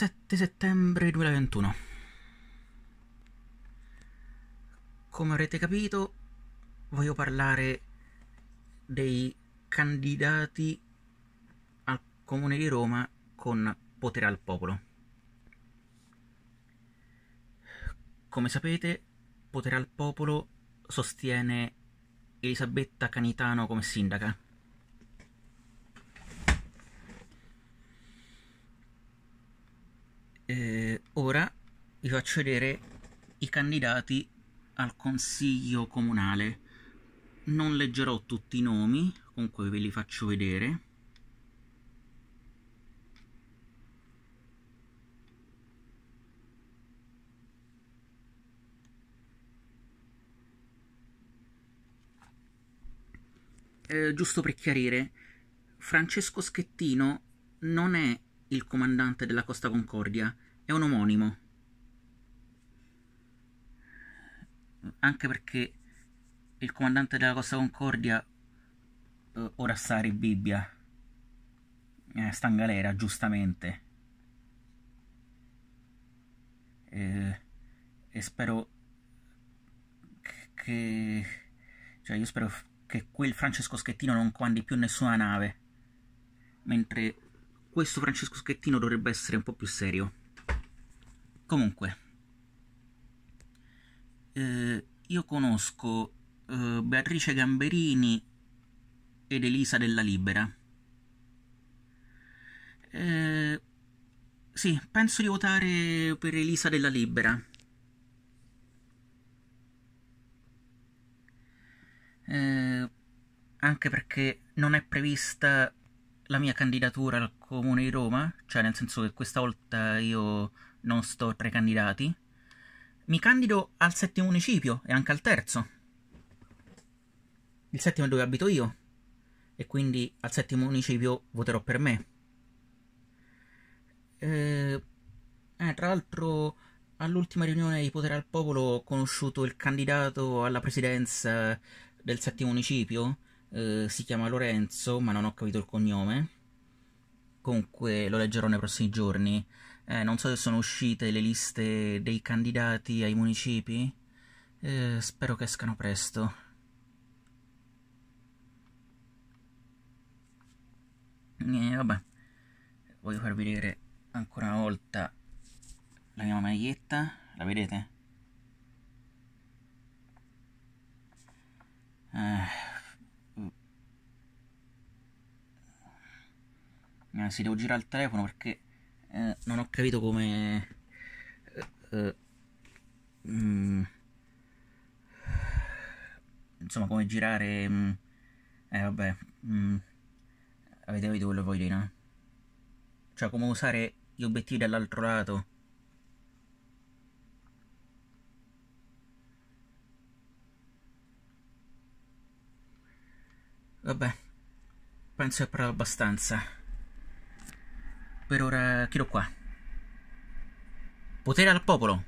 7 settembre 2021. Come avrete capito, voglio parlare dei candidati al Comune di Roma con potere al popolo. Come sapete, potere al popolo sostiene Elisabetta Canitano come sindaca Ora vi faccio vedere i candidati al consiglio comunale. Non leggerò tutti i nomi, comunque ve li faccio vedere. Eh, giusto per chiarire, Francesco Schettino non è il comandante della Costa Concordia, è un omonimo. Anche perché il comandante della Costa Concordia, eh, Orassari Bibbia, eh, sta in galera, giustamente. Eh, e spero che... Cioè, io spero che quel Francesco Schettino non comandi più nessuna nave. Mentre questo Francesco Schettino dovrebbe essere un po' più serio comunque eh, io conosco eh, Beatrice Gamberini ed Elisa della Libera eh, sì, penso di votare per Elisa della Libera eh, anche perché non è prevista la mia candidatura al comune di Roma, cioè nel senso che questa volta io non sto tra i candidati, mi candido al settimo municipio e anche al terzo. Il settimo è dove abito io e quindi al settimo municipio voterò per me. Eh, eh, tra l'altro all'ultima riunione di Potere al Popolo ho conosciuto il candidato alla presidenza del settimo municipio, eh, si chiama Lorenzo, ma non ho capito il cognome. Comunque lo leggerò nei prossimi giorni. Eh, non so se sono uscite le liste dei candidati ai municipi. Eh, spero che escano presto. Eh, vabbè, voglio farvi vedere ancora una volta la mia maglietta. La vedete? Eh. eh, si devo girare il telefono perché eh, non ho capito come eh, mh, eh, mm, insomma come girare mh, mm, eh vabbè mh, mm, avete capito quello che voglio dire no? cioè come usare gli obiettivi dall'altro lato Vabbè, penso che parlo abbastanza. Per ora chiudo qua. Potere al popolo!